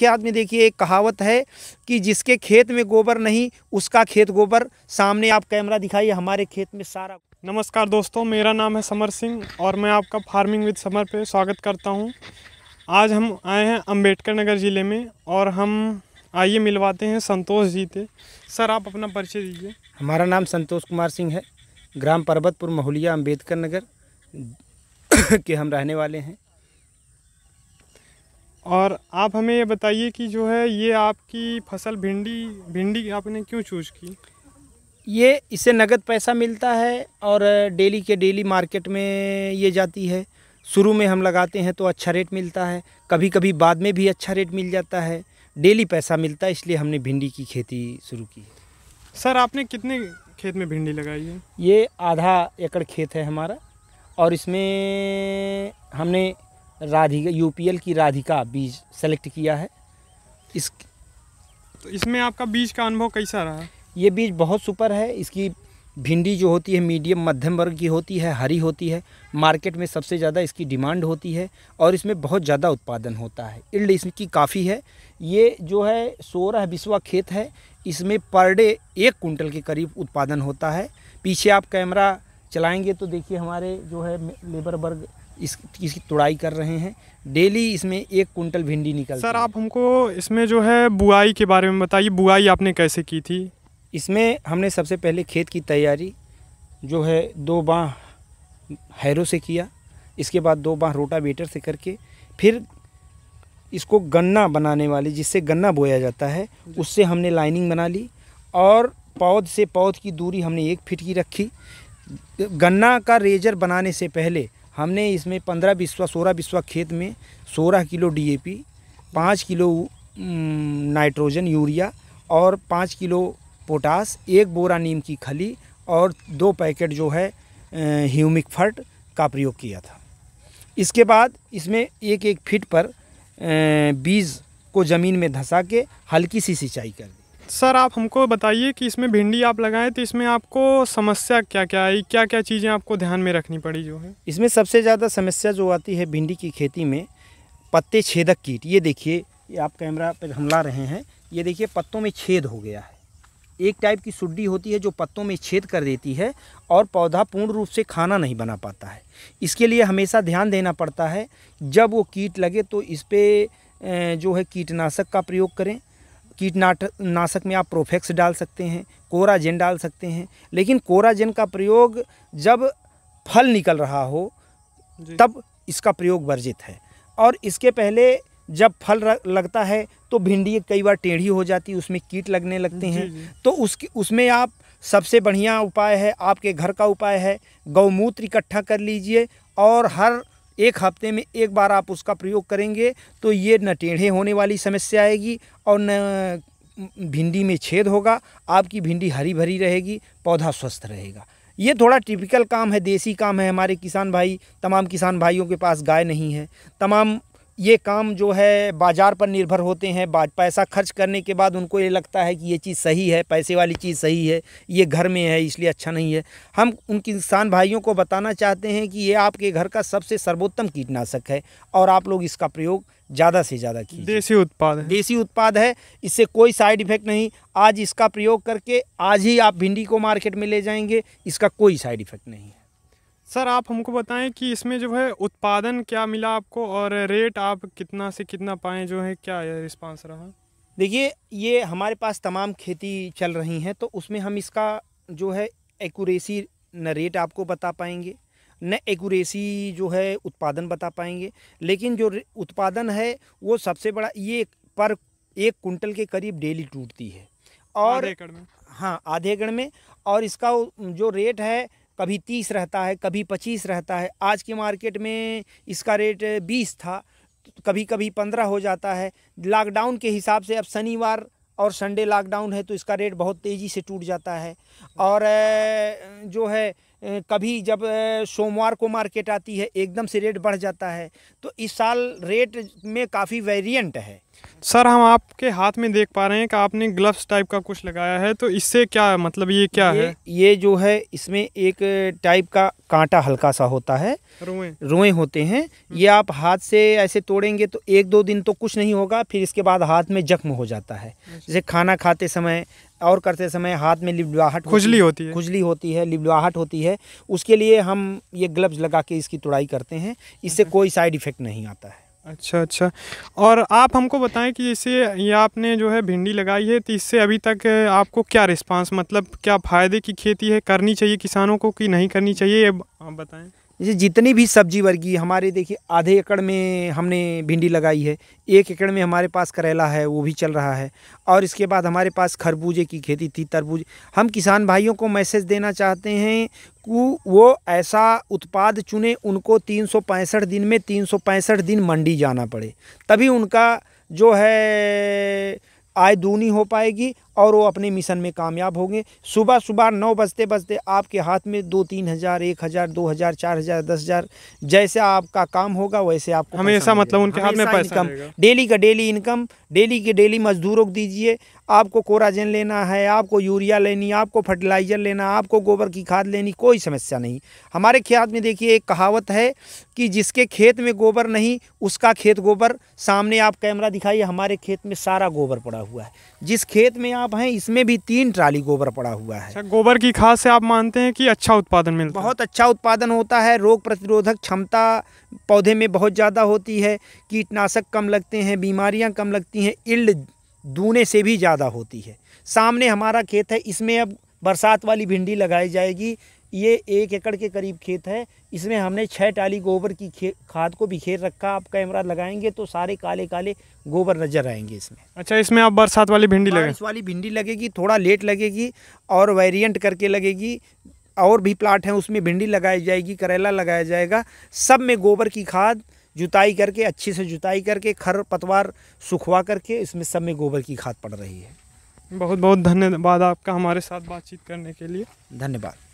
विख्यात में देखिए एक कहावत है कि जिसके खेत में गोबर नहीं उसका खेत गोबर सामने आप कैमरा दिखाइए हमारे खेत में सारा नमस्कार दोस्तों मेरा नाम है समर सिंह और मैं आपका फार्मिंग विद समर पे स्वागत करता हूँ आज हम आए हैं अम्बेडकर नगर ज़िले में और हम आइए मिलवाते हैं संतोष जी थे सर आप अपना परिचय दीजिए हमारा नाम संतोष कुमार सिंह है ग्राम पर्वतपुर महुलिया अम्बेडकर नगर के हम रहने वाले हैं और आप हमें ये बताइए कि जो है ये आपकी फसल भिंडी भिंडी आपने क्यों चूज की ये इसे नगद पैसा मिलता है और डेली के डेली मार्केट में ये जाती है शुरू में हम लगाते हैं तो अच्छा रेट मिलता है कभी कभी बाद में भी अच्छा रेट मिल जाता है डेली पैसा मिलता है इसलिए हमने भिंडी की खेती शुरू की सर आपने कितने खेत में भिंडी लगाई है ये आधा एकड़ खेत है हमारा और इसमें हमने राधिका यू की राधिका बीज सेलेक्ट किया है इस तो इसमें आपका बीज का अनुभव कैसा रहा ये बीज बहुत सुपर है इसकी भिंडी जो होती है मीडियम मध्यम वर्ग की होती है हरी होती है मार्केट में सबसे ज़्यादा इसकी डिमांड होती है और इसमें बहुत ज़्यादा उत्पादन होता है इल्ड इसकी काफ़ी है ये जो है सोरह बिसवा खेत है इसमें पर डे एक कुंटल के करीब उत्पादन होता है पीछे आप कैमरा चलाएंगे तो देखिए हमारे जो है लेबर वर्ग इस इसकी तुड़ाई कर रहे हैं डेली इसमें एक कुंटल भिंडी निकल सर आप हमको इसमें जो है बुआई के बारे में बताइए बुआई आपने कैसे की थी इसमें हमने सबसे पहले खेत की तैयारी जो है दो बाह हैरों से किया इसके बाद दो रोटा रोटावेटर से करके फिर इसको गन्ना बनाने वाली जिससे गन्ना बोया जाता है उससे हमने लाइनिंग बना ली और पौध से पौध की दूरी हमने एक फिट की रखी गन्ना का रेजर बनाने से पहले हमने इसमें पंद्रह बिस्वा सोलह बिस्वा खेत में सोलह किलो डीएपी, पाँच किलो नाइट्रोजन यूरिया और पाँच किलो पोटास एक बोरा नीम की खली और दो पैकेट जो है ह्यूमिक फर्ट का प्रयोग किया था इसके बाद इसमें एक एक फिट पर बीज को ज़मीन में धंसा के हल्की सी सिंचाई कर दी सर आप हमको बताइए कि इसमें भिंडी आप लगाएं तो इसमें आपको समस्या क्या क्या आई क्या क्या चीज़ें आपको ध्यान में रखनी पड़ी जो है इसमें सबसे ज़्यादा समस्या जो आती है भिंडी की खेती में पत्ते छेदक कीट ये देखिए ये आप कैमरा पर हम ला रहे हैं ये देखिए पत्तों में छेद हो गया है एक टाइप की सुड्डी होती है जो पत्तों में छेद कर देती है और पौधा पूर्ण रूप से खाना नहीं बना पाता है इसके लिए हमेशा ध्यान देना पड़ता है जब वो कीट लगे तो इस पर जो है कीटनाशक का प्रयोग करें कीटनाट नाशक में आप प्रोफेक्स डाल सकते हैं कोराजेन डाल सकते हैं लेकिन कोराजेन का प्रयोग जब फल निकल रहा हो तब इसका प्रयोग वर्जित है और इसके पहले जब फल लगता है तो भिंडी कई बार टेढ़ी हो जाती है उसमें कीट लगने लगते हैं जी जी। तो उसके उसमें आप सबसे बढ़िया उपाय है आपके घर का उपाय है गौमूत्र इकट्ठा कर लीजिए और हर एक हफ्ते में एक बार आप उसका प्रयोग करेंगे तो ये न टेढ़े होने वाली समस्या आएगी और न भिंडी में छेद होगा आपकी भिंडी हरी भरी रहेगी पौधा स्वस्थ रहेगा ये थोड़ा टिपिकल काम है देसी काम है हमारे किसान भाई तमाम किसान भाइयों के पास गाय नहीं है तमाम ये काम जो है बाज़ार पर निर्भर होते हैं पैसा खर्च करने के बाद उनको ये लगता है कि ये चीज़ सही है पैसे वाली चीज़ सही है ये घर में है इसलिए अच्छा नहीं है हम उन किसान भाइयों को बताना चाहते हैं कि ये आपके घर का सबसे सर्वोत्तम कीटनाशक है और आप लोग इसका प्रयोग ज़्यादा से ज़्यादा की देसी उत्पाद है देसी उत्पाद है इससे कोई साइड इफेक्ट नहीं आज इसका प्रयोग करके आज ही आप भिंडी को मार्केट में ले जाएंगे इसका कोई साइड इफेक्ट नहीं है सर आप हमको बताएं कि इसमें जो है उत्पादन क्या मिला आपको और रेट आप कितना से कितना पाएँ जो है क्या रिस्पांस रहा देखिए ये हमारे पास तमाम खेती चल रही हैं तो उसमें हम इसका जो है एकूरेसी न रेट आपको बता पाएंगे न एकूरेसी जो है उत्पादन बता पाएंगे लेकिन जो उत्पादन है वो सबसे बड़ा ये पर एक कुंटल के करीब डेली टूटती है और हाँ आधे एकड़ में और इसका जो रेट है कभी तीस रहता है कभी पच्चीस रहता है आज के मार्केट में इसका रेट बीस था कभी कभी पंद्रह हो जाता है लॉकडाउन के हिसाब से अब शनिवार और संडे लॉकडाउन है तो इसका रेट बहुत तेज़ी से टूट जाता है और जो है कभी जब सोमवार को मार्केट आती है एकदम से रेट बढ़ जाता है तो इस साल रेट में काफ़ी वेरिएंट है सर हम आपके हाथ में देख पा रहे हैं कि आपने ग्लव्स टाइप का कुछ लगाया है तो इससे क्या मतलब ये क्या ये, है ये जो है इसमें एक टाइप का कांटा हल्का सा होता है रुए रुए होते हैं हम्म। ये आप हाथ से ऐसे तोड़ेंगे तो एक दो दिन तो कुछ नहीं होगा फिर इसके बाद हाथ में जख्म हो जाता है अच्छा। जैसे खाना खाते समय और करते समय हाथ में लिबलाहट खुजली होती है खुजली होती है लिबलाहट होती है उसके लिए हम ये ग्लव्स लगा के इसकी तोड़ाई करते हैं इससे अच्छा। कोई साइड इफेक्ट नहीं आता है अच्छा अच्छा और आप हमको बताएं कि जैसे ये आपने जो है भिंडी लगाई है तो इससे अभी तक आपको क्या रिस्पांस मतलब क्या फ़ायदे की खेती है करनी चाहिए किसानों को कि नहीं करनी चाहिए ये बताएं जैसे जितनी भी सब्जी वर्गी हमारे देखिए आधे एकड़ में हमने भिंडी लगाई है एक एकड़ में हमारे पास करेला है वो भी चल रहा है और इसके बाद हमारे पास खरबूजे की खेती थी तरबूज हम किसान भाइयों को मैसेज देना चाहते हैं कि वो ऐसा उत्पाद चुने उनको तीन दिन में तीन दिन मंडी जाना पड़े तभी उनका जो है आय दूनी हो पाएगी और वो अपने मिशन में कामयाब होंगे सुबह सुबह नौ बजते बजते आपके हाथ में दो तीन हज़ार एक हज़ार दो हज़ार चार हज़ार दस हज़ार जैसे आपका काम होगा वैसे आपको हमेशा मतलब उनके हाथ में पैसा इनकम डेली का डेली इनकम डेली के डेली मजदूरों को दीजिए आपको कोराजन लेना है आपको यूरिया लेनी आपको फर्टिलाइज़र लेना आपको गोबर की खाद लेनी कोई समस्या नहीं हमारे ख्याल में देखिए एक कहावत है कि जिसके खेत में गोबर नहीं उसका खेत गोबर सामने आप कैमरा दिखाइए हमारे खेत में सारा गोबर पड़ा हुआ है जिस खेत में आप आप हैं इसमें भी तीन ट्राली गोबर पड़ा हुआ है अच्छा, गोबर की खाद से आप मानते हैं कि अच्छा उत्पादन मिलता बहुत अच्छा उत्पादन होता है रोग प्रतिरोधक क्षमता पौधे में बहुत ज़्यादा होती है कीटनाशक कम लगते हैं बीमारियाँ कम लगती हैं इल्ड दूने से भी ज़्यादा होती है सामने हमारा खेत है इसमें अब बरसात वाली भिंडी लगाई जाएगी ये एक एकड़ के करीब खेत है इसमें हमने छः टाली गोबर की खाद को बिखेर रखा आप कैमरा लगाएंगे तो सारे काले काले गोबर नजर आएंगे इसमें अच्छा इसमें आप बरसात वाली भिंडी लगे वाली भिंडी लगेगी थोड़ा लेट लगेगी और वेरिएंट करके लगेगी और भी प्लाट हैं उसमें भिंडी लगाई जाएगी करेला लगाया जाएगा सब में गोबर की खाद जुताई करके अच्छे से जुताई करके खर पतवार सुखवा करके इसमें सब में गोबर की खाद पड़ रही है बहुत बहुत धन्यवाद आपका हमारे साथ बातचीत करने के लिए धन्यवाद